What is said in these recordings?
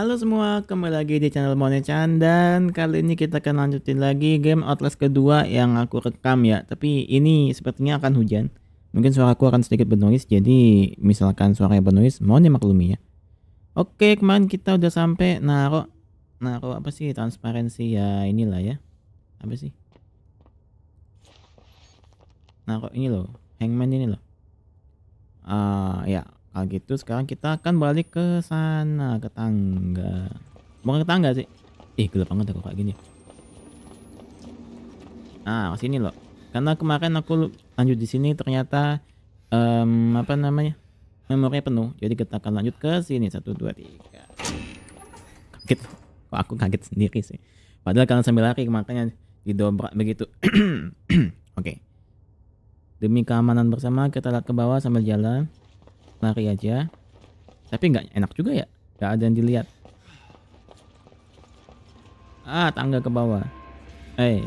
Halo semua, kembali lagi di channel Monechan dan kali ini kita akan lanjutin lagi game Outlast kedua yang aku rekam ya. Tapi ini sepertinya akan hujan. Mungkin suara aku akan sedikit bernoise, jadi misalkan suara yang bernoise, mohon dimaklumi ya. Oke, kemarin kita udah sampai naro naro apa sih transparansi ya inilah ya. Apa sih? Naro ini loh, hangman ini loh. Ah uh, ya, kalau gitu sekarang kita akan balik ke sana ke tangga. Bukan ke tangga sih. Ih gelap banget aku kayak gini. Nah sini loh. Karena kemarin aku lanjut di sini ternyata um, apa namanya memori penuh. Jadi kita akan lanjut ke sini satu dua tiga. Kaget. Wah, aku kaget sendiri sih. Padahal kalian sambil lari makanya didobrak begitu. Oke. Okay. Demi keamanan bersama kita lihat ke bawah sambil jalan lari aja tapi nggak enak juga ya nggak ada yang dilihat ah tangga ke bawah eh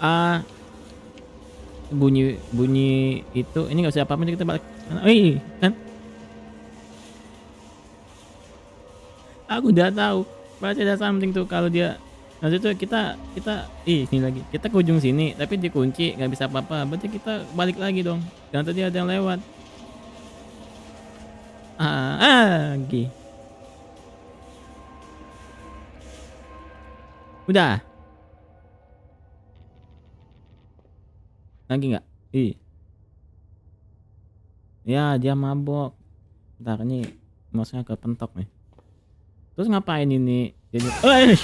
ah bunyi bunyi itu ini nggak usah apa-apa kita balik eh kan aku udah tahu pasti ada something tuh kalau dia Nanti itu kita kita ih ini lagi kita ke ujung sini tapi dikunci nggak bisa apa-apa berarti kita balik lagi dong jangan tadi ada yang lewat ah lagi udah lagi nggak ih ya dia mabok ntar ini maksudnya ke kepentok nih terus ngapain ini jadi eh,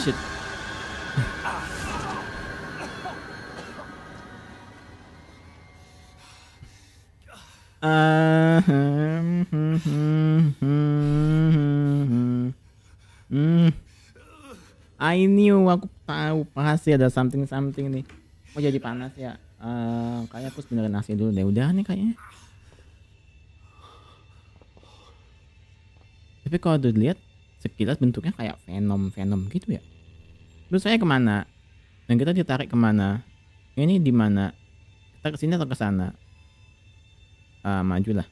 shit. Uh, I knew aku tahu pasti ada something something nih. Mau oh, jadi panas ya. Uh, eh, kayak aku sebenarnya nasi dulu deh. Udah nih kayaknya. Tapi kalau lihat sekilas bentuknya kayak Venom Venom gitu ya terus saya kemana dan kita ditarik kemana ini di mana kita kesini atau ke kesana uh, majulah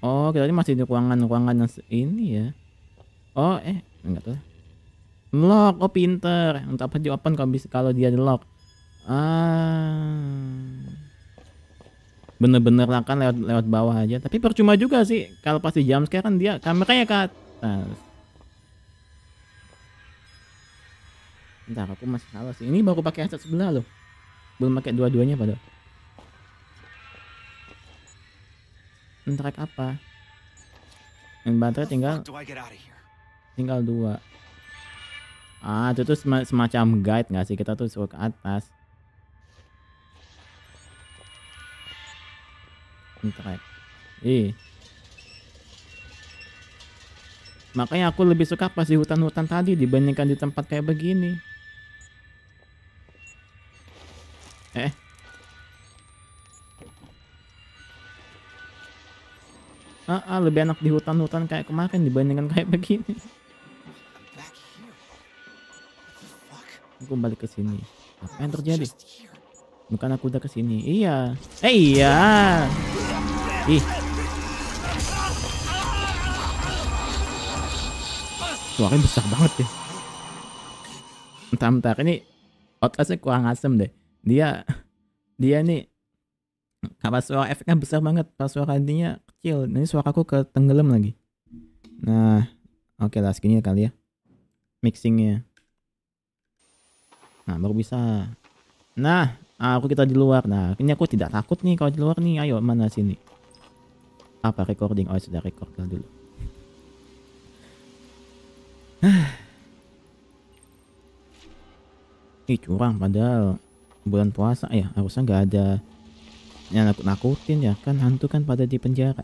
oh kita ini masih di ruangan-ruangan yang ini ya oh eh enggak tuh lock oh pinter untuk apa di open kalau bisa kalau dia di lock ah bener-bener akan lewat lewat bawah aja tapi percuma juga sih kalau pasti jam sekarang kan dia ya, kameranya nah. ke atas entar aku masih salah sih. Ini baru pakai headset sebelah loh. Belum pakai dua-duanya pada. Track apa? Dan baterai tinggal tinggal dua. Ah, itu tuh semacam guide nggak sih? Kita tuh suruh ke atas. internet. Ih. Makanya aku lebih suka pas di hutan-hutan tadi dibandingkan di tempat kayak begini. Eh. Ah, ah lebih enak di hutan-hutan kayak kemarin dibandingkan kayak begini. Aku balik ke sini. Apa yang terjadi? Bukan aku udah ke sini. Iya. Eh iya. Ih. Suaranya besar banget ya. Bentar-bentar, ini Outlastnya kurang asem deh. Dia, dia nih, apa suara efeknya besar banget, pas suara intinya kecil. Ini suaraku ke tenggelam lagi. Nah, oke okay lah segini ya kali ya. Mixingnya. Nah, baru bisa. Nah, aku kita di luar. Nah, ini aku tidak takut nih kalau di luar nih. Ayo, mana sini apa recording oh sudah record kan dulu ih curang padahal bulan puasa ya harusnya nggak ada yang nakut nakutin ya kan hantu kan pada di penjara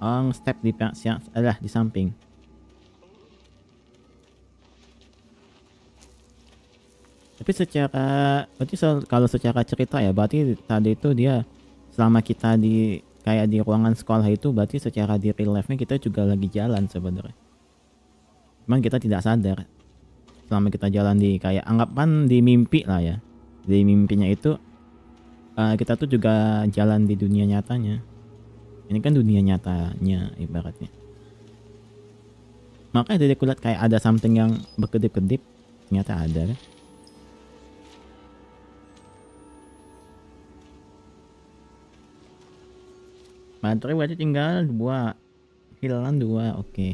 orang oh, step di siang adalah di samping tapi secara berarti kalau secara cerita ya berarti tadi itu dia selama kita di kayak di ruangan sekolah itu berarti secara di real life-nya kita juga lagi jalan sebenarnya. Cuman kita tidak sadar. Selama kita jalan di kayak anggapan di mimpi lah ya. Di mimpinya itu uh, kita tuh juga jalan di dunia nyatanya. Ini kan dunia nyatanya ibaratnya. Makanya dari kulit kayak ada something yang berkedip-kedip ternyata ada kan. Baterai berarti tinggal dua. Hilang dua, oke. Okay.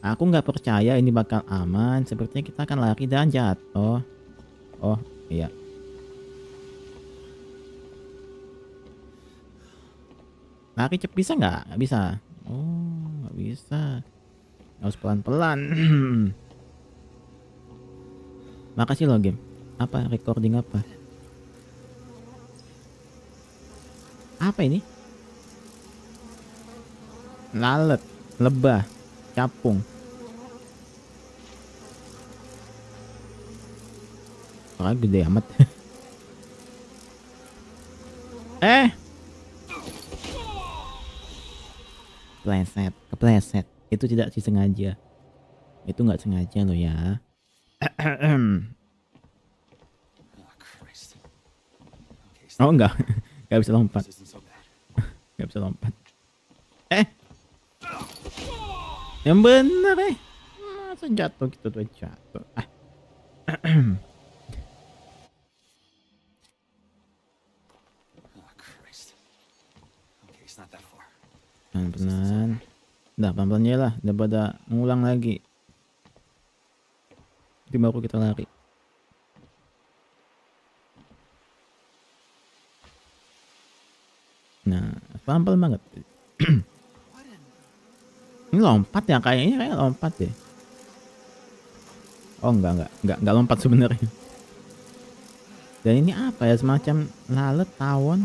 Aku nggak percaya ini bakal aman. Sepertinya kita akan lari dan jatuh. Oh, iya. Lari cepat bisa nggak? Nggak bisa. Oh, nggak bisa. Harus pelan-pelan. Makasih lo game. Apa recording apa? Apa ini? lalat, lebah, capung. Ah, gede amat. eh. Kepleset, kepleset. Itu tidak disengaja. Itu nggak sengaja loh ya. oh enggak. Enggak bisa lompat. Enggak bisa lompat. Yang benar eh. Masa ah, jatuh kita tuh jatuh. Ah. Pelan-pelan. Dah, pelan-pelan ya lah. Daripada ngulang lagi. Nanti baru kita lari. Nah, pelan-pelan banget lompat ya kayaknya kayak lompat deh. Oh enggak enggak enggak enggak lompat sebenarnya. Dan ini apa ya semacam lalat tawon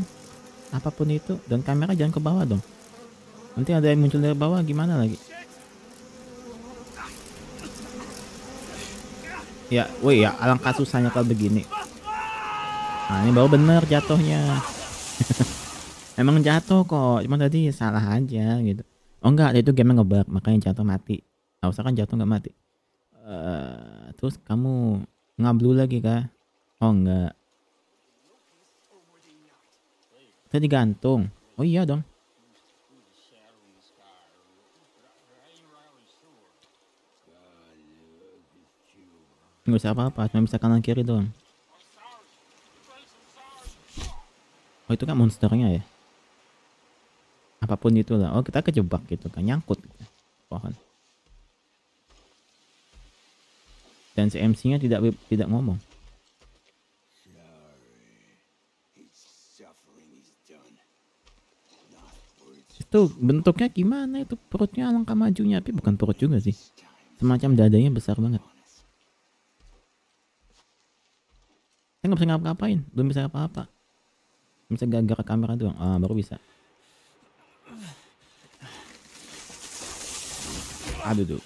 apapun itu dan kamera jangan ke bawah dong. Nanti ada yang muncul dari bawah gimana lagi? Ya, woi ya alangkah susahnya kalau begini. Nah, ini baru bener jatuhnya. Emang jatuh kok, cuma tadi salah aja gitu oh enggak itu game ngebug makanya jatuh mati nggak usah kan jatuh nggak mati uh, terus kamu ngablu lagi kah oh enggak saya digantung oh iya dong nggak usah apa-apa cuma bisa kanan kiri doang oh itu kan monsternya ya apapun itu lah. oh kita kejebak gitu kan nyangkut gitu. pohon dan si MC nya tidak tidak ngomong itu bentuknya gimana itu perutnya langkah majunya tapi bukan perut juga sih semacam dadanya besar banget saya nggak bisa ngapa-ngapain belum bisa apa-apa bisa gagal kamera doang ah baru bisa عدده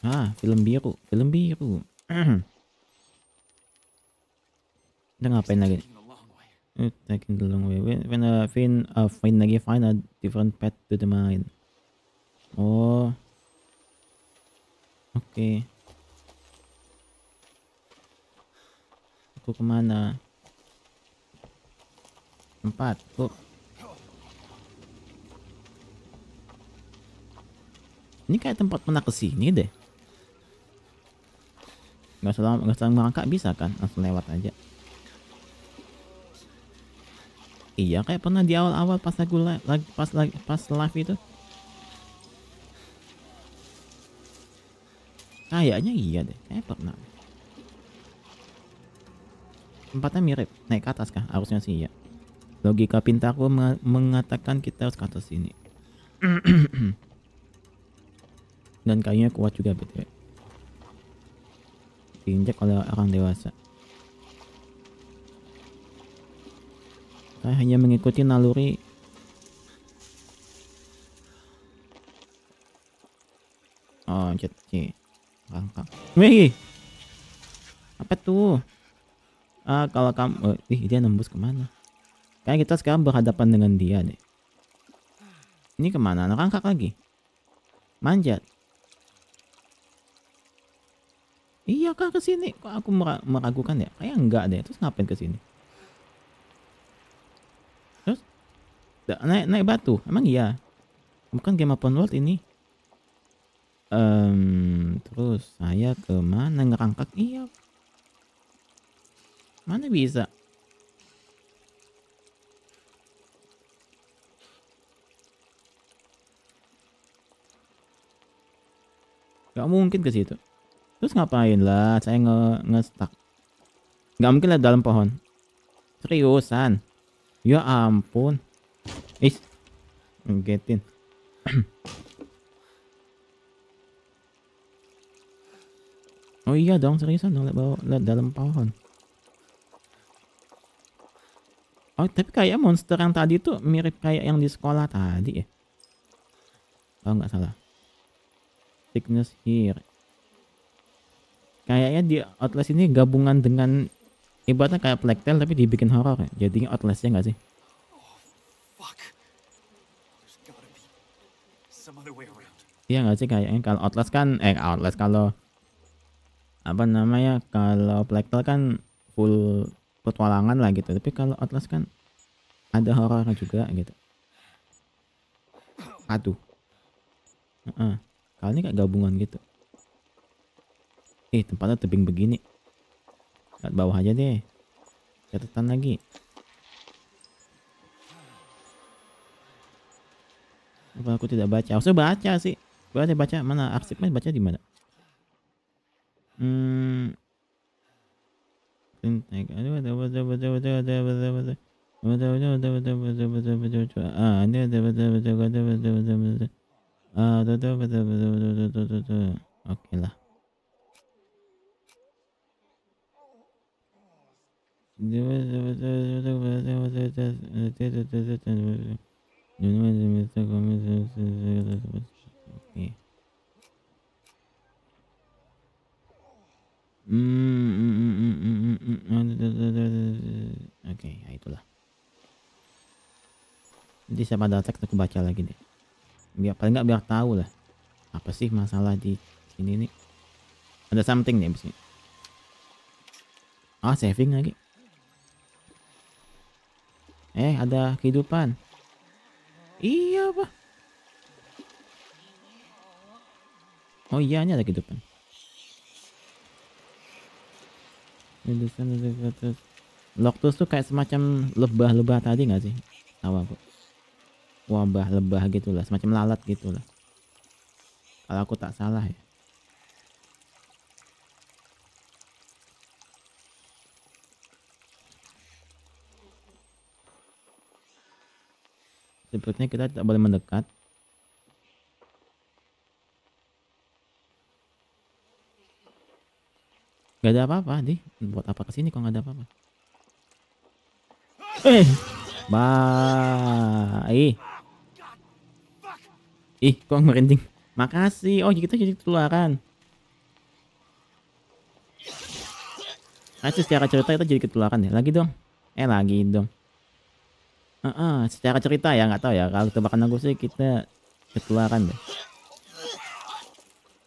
Ah, film biru, film biru. Kita ngapain lagi? It's taking the long way. When, when uh, find, uh, find lagi, find a different path to the mine. Oh. Oke. Okay. Aku kemana? empat tuh ini kayak tempat pernah kesini deh nggak salah nggak salah merangkak bisa kan langsung lewat aja iya kayak pernah di awal-awal pas lagu lagi pas lagi pas live itu kayaknya iya deh kayak pernah tempatnya mirip naik ke atas kah harusnya sih iya Logika pintaku mengatakan kita harus ke atas sini. Dan kayunya kuat juga btw. Diinjak oleh orang dewasa. Saya hanya mengikuti naluri Oh, jet C. Rangka. Wih. Apa tuh? Ah, kalau kamu, oh, ih, dia nembus kemana? Kayak kita sekarang berhadapan dengan dia deh. Ini kemana? Nerangkak lagi. Manjat. Iya kah ke sini? Kok aku meragukan ya? Kayak enggak deh. Terus ngapain ke sini? Terus naik naik batu. Emang iya. Bukan game open world ini. Um, terus saya kemana ngerangkak? Iya. Mana bisa? Gak mungkin ke situ. Terus ngapain lah? Saya nge, nge stuck. Gak mungkin lah dalam pohon. Seriusan. Ya ampun. Ih. Ngegetin. oh iya dong seriusan dong bawa dalam pohon. Oh tapi kayak monster yang tadi tuh mirip kayak yang di sekolah tadi ya. oh, nggak salah thickness here kayaknya di Outlast ini gabungan dengan ibaratnya kayak Black Tail tapi dibikin horror ya jadinya Outlastnya nggak sih Iya nggak sih kayaknya kalau Outlast kan eh Outlast kalau apa namanya kalau Black Tail kan full petualangan lah gitu tapi kalau Outlast kan ada horor juga gitu aduh uh -uh. Kali ini kayak gabungan gitu. Eh, tempatnya tebing begini. Lihat bawah aja deh. Catatan lagi. Apa aku tidak baca? Harusnya baca sih. Baca baca mana? Arsipnya baca di mana? ada teks aku baca lagi deh biar paling nggak biar tahu lah apa sih masalah di sini nih ada something nih abis ini ah saving lagi eh ada kehidupan iya pak oh iya ini ada kehidupan lock tuh kayak semacam lebah-lebah tadi nggak sih? Tahu aku wabah lebah gitulah semacam lalat gitulah kalau aku tak salah ya sepertinya kita tidak boleh mendekat Gak ada apa-apa di buat apa kesini kok gak ada apa-apa eh bye Ih, kok merinding? Makasih. Oh, kita jadi ketularan. kasih secara cerita kita jadi ketularan deh. Lagi dong. Eh, lagi dong. Uh -uh, secara cerita ya, nggak tahu ya. Kalau tebakan aku sih kita ketularan deh.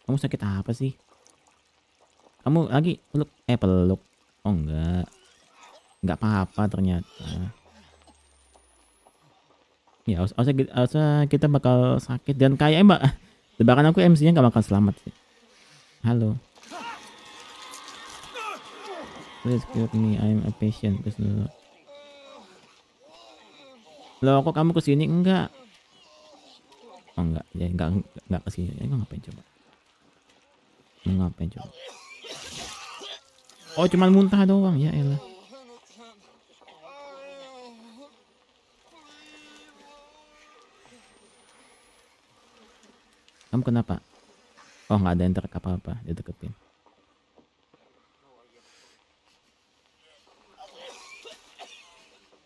Kamu sakit apa sih? Kamu lagi peluk? Eh, peluk. Oh, enggak. Enggak apa-apa ternyata ya harusnya kita, harusnya kita bakal sakit dan kayaknya mbak tebakan aku MC-nya gak bakal selamat sih halo please give me I'm a patient please no lo kok kamu kesini enggak oh enggak ya enggak enggak kesini ya enggak ngapain coba enggak ngapain coba oh cuman muntah doang ya elah Kamu kenapa? Oh nggak ada yang terkap apa-apa, dia deketin.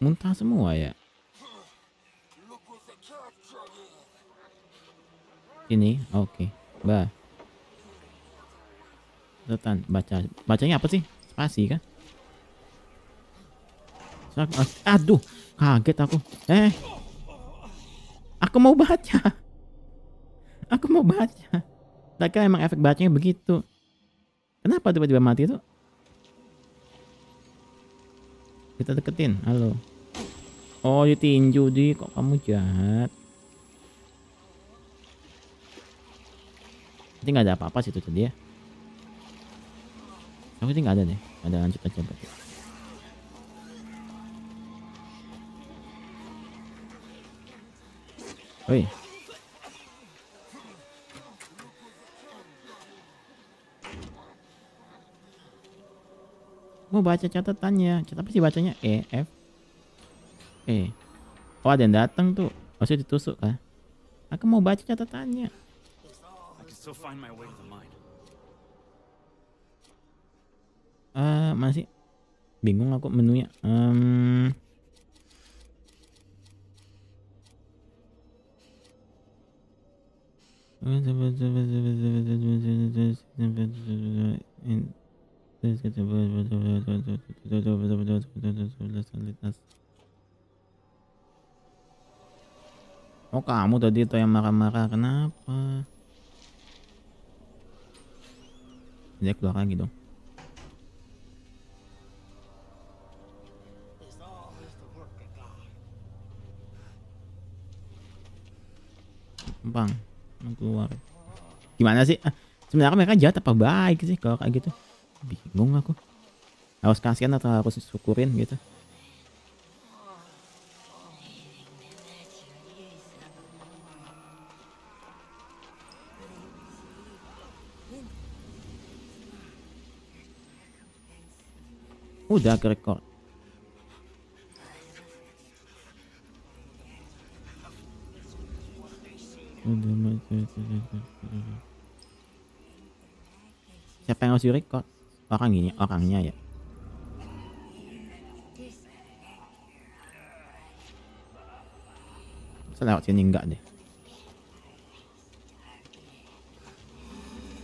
Muntah semua ya. Ini, oke. Okay. Bah. Setan, baca. Bacanya apa sih? Spasi kan? Aduh, kaget aku. Eh. Aku mau baca. Aku mau baca. Takkan emang efek bacanya begitu. Kenapa tiba-tiba mati itu? Kita deketin. Halo. Oh, ditinju di kok kamu jahat. Nanti nggak ada apa-apa sih itu tadi ya. Aku sih oh, nggak ada deh. Ada lanjut aja berarti. Oi, Gue baca catatannya. Tapi sih bacanya E, F. E. Oh ada yang datang tuh. Masih ditusuk kah? Aku mau baca catatannya. Ah, uh, masih bingung aku menunya. Um, Oh kamu tadi itu yang marah-marah kenapa? Dia keluar lagi dong. Bang, keluar. Gimana sih? Ah, sebenarnya mereka jahat apa baik sih kalau kayak gitu? bingung aku harus kasihan atau harus syukurin gitu udah ke record siapa yang harus di record orang orangnya orangnya ya saya lewat sini enggak deh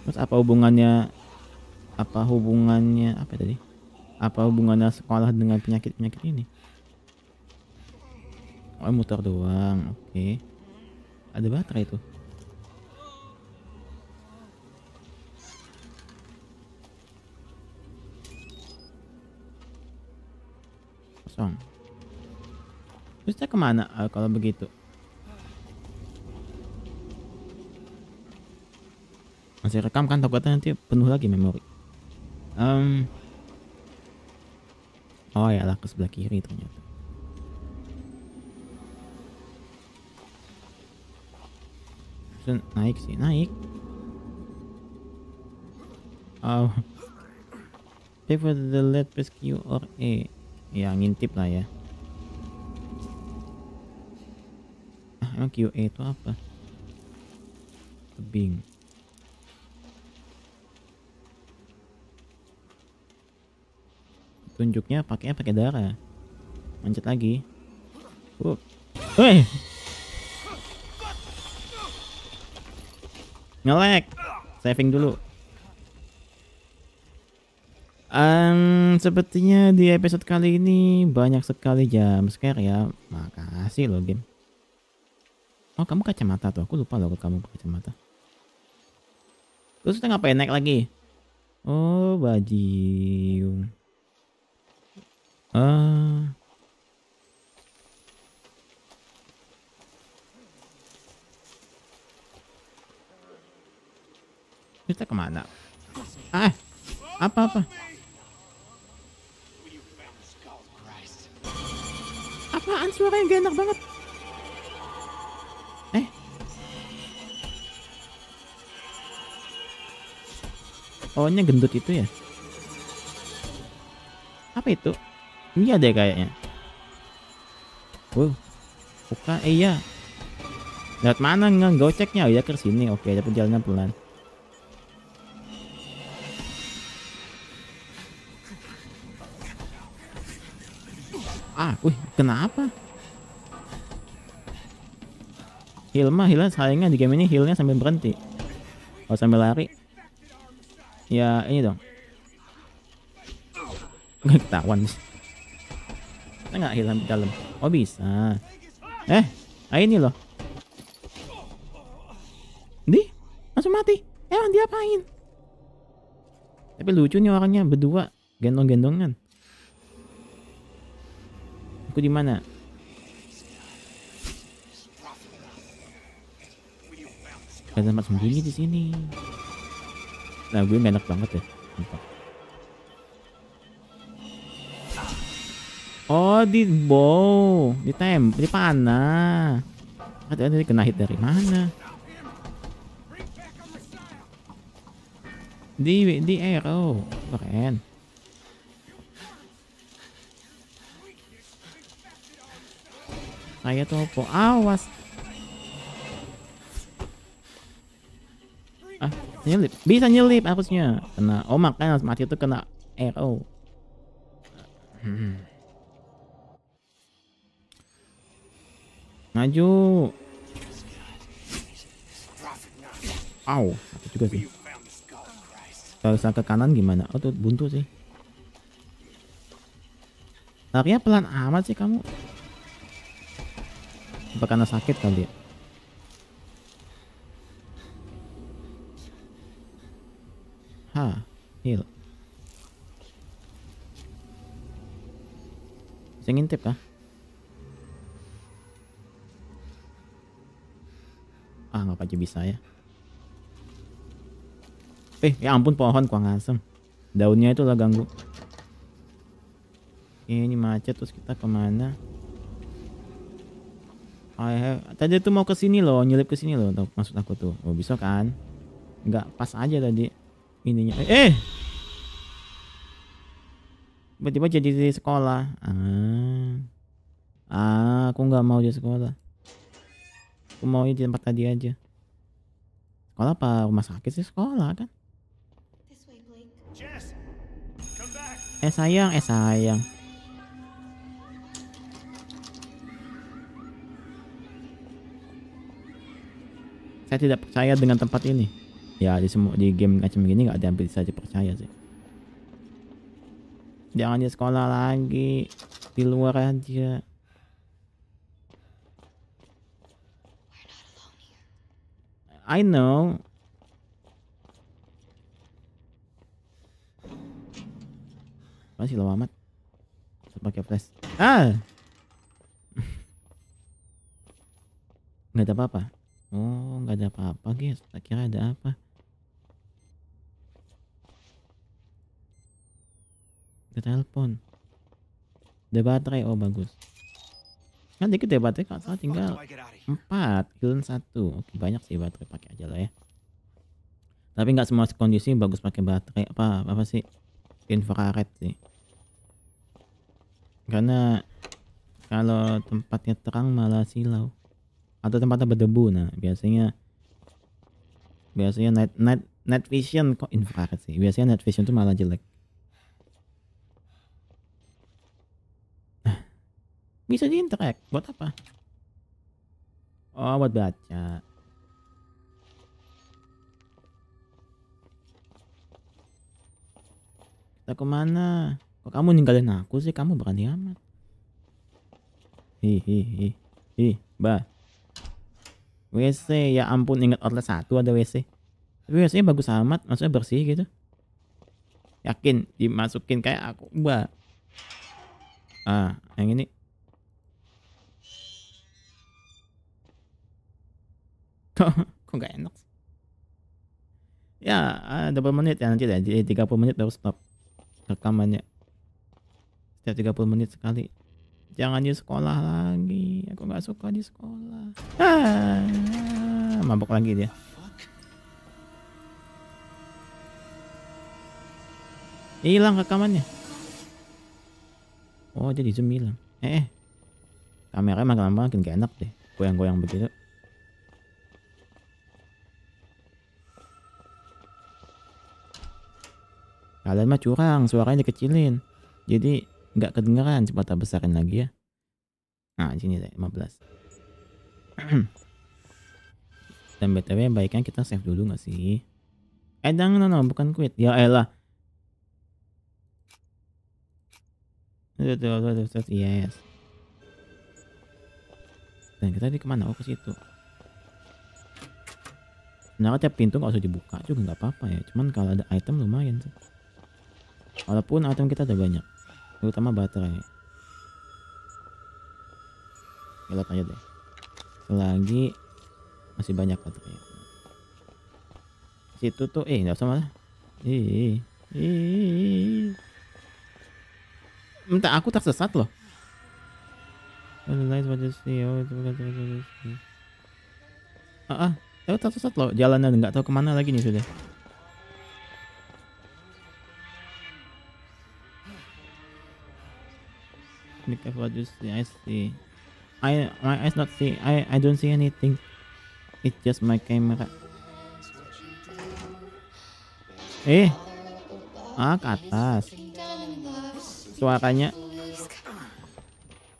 terus apa hubungannya apa hubungannya apa tadi apa hubungannya sekolah dengan penyakit penyakit ini oh muter doang oke okay. ada baterai tuh dipotong. Terus kemana uh, kalau begitu? Masih rekam kan takutnya nanti penuh lagi memori. Um, oh ya lah ke sebelah kiri ternyata. naik sih naik. Oh. Pay for the lead rescue or A ya ngintip lah ya ah emang QA itu apa tebing tunjuknya pakainya pakai darah manjat lagi uh. Hey. ngelek saving dulu Um, sepertinya di episode kali ini banyak sekali jam scare ya. Makasih loh game. Oh kamu kacamata tuh, aku lupa loh kalau kamu kacamata. Terus kita ngapain naik lagi? Oh bajium. Ah. Eh. Kita kemana? Ah, apa-apa? Apaan suaranya gak enak banget. Eh. Ohnya gendut itu ya? Apa itu? Iya deh kayaknya. Wow. Buka, eh iya. lihat mana nggak ceknya Oh ya ke sini. Oke, ada perjalanan pelan. ah wih kenapa heal mah heal sayangnya di game ini healnya sambil berhenti oh, sambil lari ya ini dong nggak ketahuan kita nggak hilang di dalam oh bisa eh ah, ini loh di langsung mati emang diapain tapi lucu nih orangnya berdua gendong-gendongan Aku di mana? Ada tempat sembunyi di sini. Nah, gue enak banget ya. Tempat. Oh, di bow, di tem, di panah. Ada ada kena hit dari mana? Di di arrow, keren. Ayo tuh apa? Awas. Ah, nyelip. Bisa nyelip harusnya. Kena. Oh, makanya mati itu kena ro Hmm. Maju. Au, aku juga sih. Kalau saya ke kanan gimana? Oh, tuh buntu sih. Larinya pelan amat sih kamu. Apa karena sakit kali ya? Ha, heal. Bisa ngintip kah? Ah, nggak aja bisa ya. Eh, ya ampun pohon kuang asem Daunnya itu lah ganggu. Ini macet terus kita kemana? Oh, I iya. have tadi tuh mau ke sini loh, nyelip ke sini loh maksud aku tuh. Oh, bisa kan? Enggak pas aja tadi ininya. Eh. eh! Tiba-tiba jadi di sekolah. Ah. Ah, aku nggak mau di sekolah. Aku mau di tempat tadi aja. Sekolah apa rumah sakit sih sekolah kan? Eh sayang, eh sayang. saya tidak percaya dengan tempat ini ya di semua di game macam gini nggak ada yang bisa dipercaya sih jangan di sekolah lagi di luar aja I know masih lama amat pakai flash ah nggak ada apa-apa Oh, nggak ada apa-apa, guys. Tak kira ada apa. Ada telepon. Ada baterai. Oh, bagus. Kan dikit ya baterai kalau salah tinggal 4, kilon 1. Oke, banyak sih baterai pakai aja lah ya. Tapi nggak semua kondisi bagus pakai baterai apa apa sih? Infrared sih. Karena kalau tempatnya terang malah silau atau tempat-tempat debu. Nah, biasanya biasanya night night night vision kok infrared sih. Biasanya night vision tuh malah jelek. Bisa di interact. Buat apa? Oh, buat baca. Kita kemana? Kok kamu ninggalin aku sih? Kamu berani amat. Hihihi. Hi, hi, hi. bah. WC ya ampun ingat outlet satu ada WC tapi WC bagus amat maksudnya bersih gitu yakin dimasukin kayak aku mbak ah yang ini kok kok gak enak ya ada ah, berapa menit ya nanti deh jadi puluh menit baru stop rekamannya setiap puluh menit sekali Jangan di sekolah lagi. Aku nggak suka di sekolah. Ah, mabok lagi dia. Hilang rekamannya. Oh, jadi zoom Eh, eh. Kamera makin lama makin gak enak deh. Goyang-goyang begitu. Kalian mah curang, suaranya dikecilin. Jadi nggak kedengeran cepat besarin lagi ya nah sini deh 15 dan btw baiknya kita save dulu nggak sih eh jangan no, no, bukan quit ya elah yes dan kita di kemana oh ke situ nah tiap pintu nggak usah dibuka juga nggak apa-apa ya cuman kalau ada item lumayan sih walaupun item kita ada banyak terutama baterai kita aja deh Lagi masih banyak baterai situ tuh eh nggak usah malah ih minta aku tersesat loh e e e Ah, ah, tahu tersesat loh jalanan nggak tahu kemana lagi nih sudah click F what I see. I my eyes not see. I I don't see anything. It's just my camera. Eh, ah ke atas. Suaranya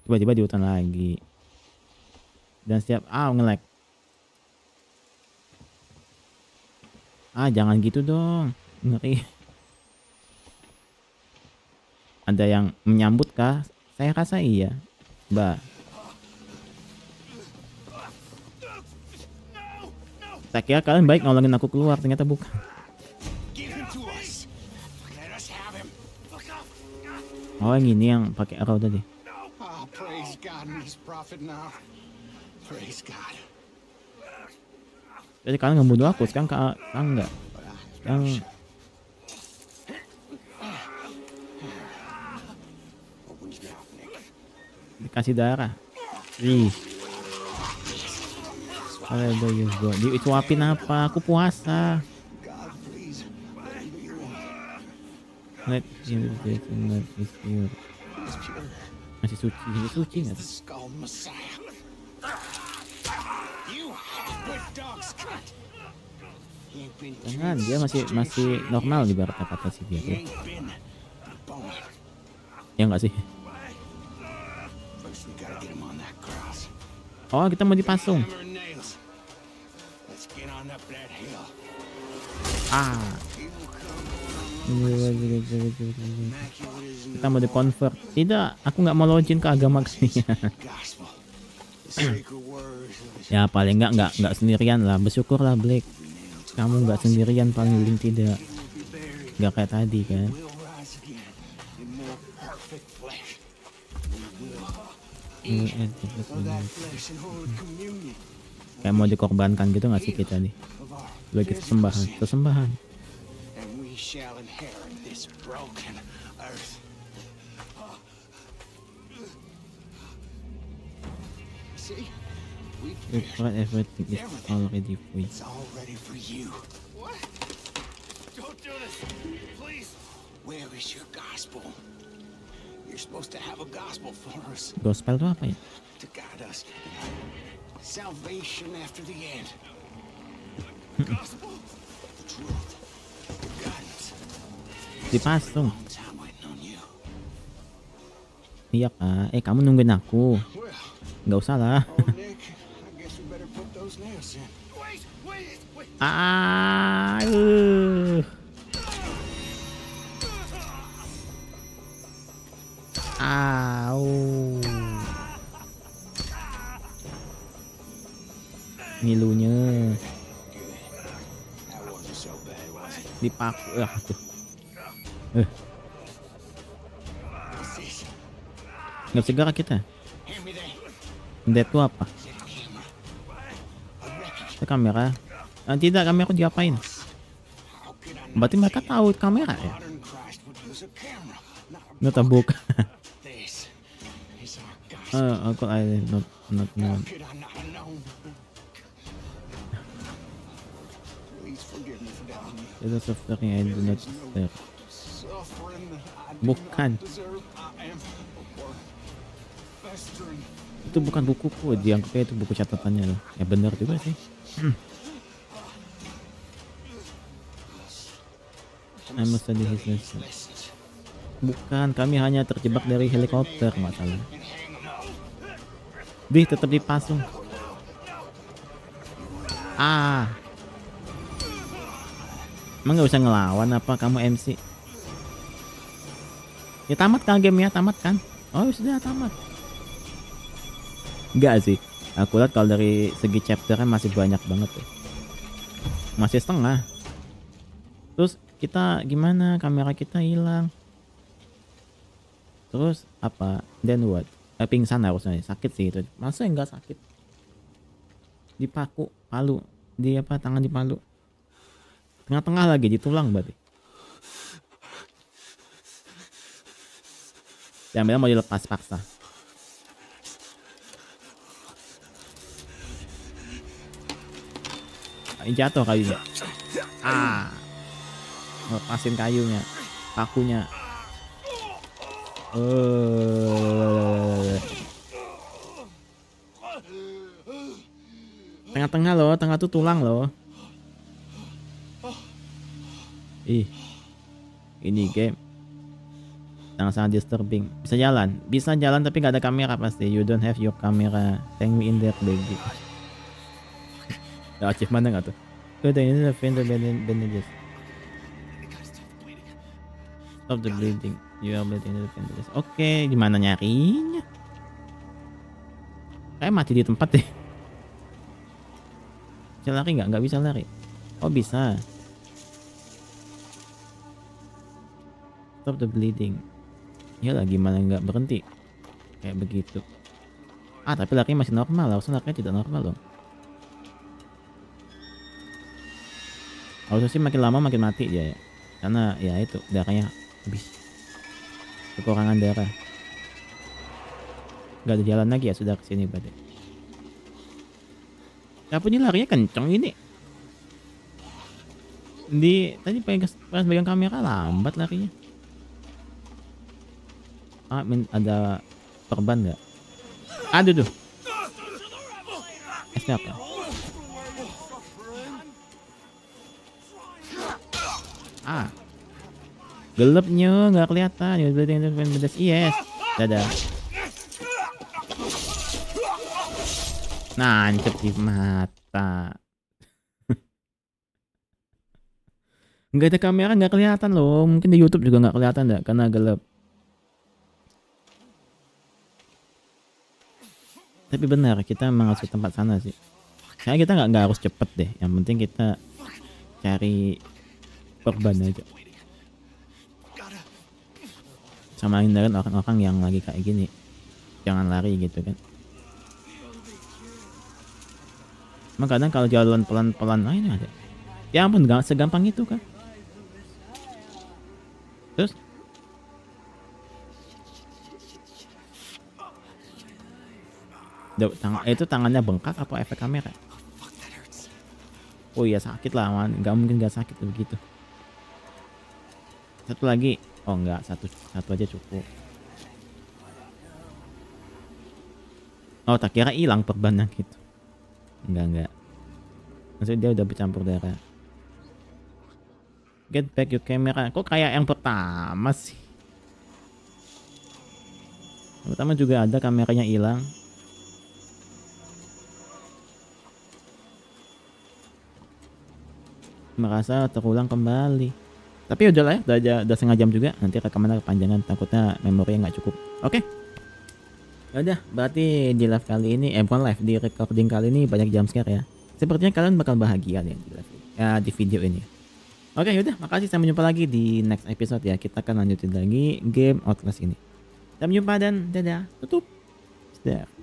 tiba-tiba di hutan lagi. Dan setiap ah ngelek. Ah jangan gitu dong, ngeri. Ada yang menyambut kah saya rasa iya, Mbak. Saya kira kalian baik ngolongin aku keluar, ternyata bukan. Oh yang ini yang pakai arrow tadi. Ah, Jadi kalian ngebunuh aku, sekarang kak? enggak. Sekarang dikasih darah ih Haleluya gua diuapin apa aku puasa Let him in let is pure masih suci masih suci nggak Jangan, dia masih masih normal di barat kata si dia. Ya enggak sih? Oh, kita mau dipasung. Ah. Kita mau di-convert. Tidak, aku nggak mau login ke agama sini. ya paling nggak nggak nggak sendirian lah. Bersyukurlah Blake. Kamu nggak sendirian paling tidak. Nggak kayak tadi kan. kayak mau dikorbankan gitu nggak sih kita nih lagi sesembahan sesembahan It's everything is already for you. Where is your gospel? You're supposed gospel itu apa ya? To guide us. Salvation after the end. Hmm. gospel, the Iya kak, eh kamu nungguin aku. Gak usah lah. Oh, ah, Au. Milunya. Dipak ah tuh. Eh. Nggak segera kita. Dead tuh apa? Itu kamera. Ah, tidak, kamera diapain? Berarti mereka tahu kamera ya? Nggak tahu Uh, Uncle Island, not not known. Because of fucking I do not step. Bukan. Itu bukan bukuku, dianggapnya itu buku catatannya loh. Ya benar juga sih. Hmm. I must study his lesson. Bukan, kami hanya terjebak dari helikopter, masalah. Dih, tetap dipasung. Ah. Emang gak usah ngelawan apa kamu MC? Ya tamat kan game ya, tamat kan? Oh sudah tamat. Enggak sih. Aku lihat kalau dari segi chapter kan masih banyak banget tuh. Masih setengah. Terus kita gimana? Kamera kita hilang. Terus apa? Then what? eh, pingsan harusnya sakit sih itu masa enggak sakit dipaku palu di apa tangan dipalu, tengah-tengah lagi di tulang berarti bilang mau dilepas paksa Ini jatuh kayunya ah lepasin kayunya pakunya Eh, tengah-tengah loh, tengah tuh tulang loh. Ih. Ini game sangat sangat disturbing. Bisa jalan, bisa jalan tapi gak ada kamera pasti. You don't have your camera. Thank me in there, baby. Ada achievement nggak tuh? Good, ini the fin the bandages. Stop the bleeding. Jual beli ini Oke, gimana nyarinya? Kayak mati di tempat deh. Bisa lari nggak? Nggak bisa lari. Oh bisa. Stop the bleeding. Ya lah gimana nggak berhenti? Kayak begitu. Ah tapi lari masih normal. Harusnya lari tidak normal dong. Harusnya sih makin lama makin mati dia ya. Karena ya itu darahnya habis kekurangan darah Gak ada jalan lagi ya sudah kesini berarti tapi ya, ini larinya kenceng ini di tadi pengen pas pegang kamera lambat larinya ah min, ada perban nggak aduh tuh esnya apa ah Gelapnya nggak kelihatan. Ya Dadah. Oke, pedas. nice. Dadah. Nancep di mata. nggak ada kamera nggak kelihatan loh. Mungkin di YouTube juga nggak kelihatan dah karena gelap. Tapi benar kita emang harus ke tempat sana sih. Kayak kita nggak harus cepet deh. Yang penting kita cari perban aja sama hindarin kan, orang-orang yang lagi kayak gini jangan lari gitu kan emang kadang kalau jalan pelan-pelan lain nah ada ya ampun gak segampang itu kan terus Tang eh, itu tangannya bengkak apa efek kamera oh iya sakit lah man. gak mungkin gak sakit begitu satu lagi Oh enggak, satu satu aja cukup. Oh, tak kira hilang yang gitu. Enggak, enggak. Maksudnya dia udah bercampur darah. Get back your camera. Kok kayak yang pertama sih? Yang pertama juga ada kameranya hilang. Merasa terulang kembali. Tapi ya udah lah ya, udah, udah, udah setengah jam juga. Nanti rekamannya kepanjangan, takutnya memori nggak cukup. Oke. Okay. Ya udah, berarti di live kali ini, eh bukan live, di recording kali ini banyak jam scare ya. Sepertinya kalian bakal bahagia nih di live, ya, di video ini. Oke okay, ya udah makasih sampai jumpa lagi di next episode ya. Kita akan lanjutin lagi game Outlast ini. Sampai jumpa dan dadah, tutup. Sudah.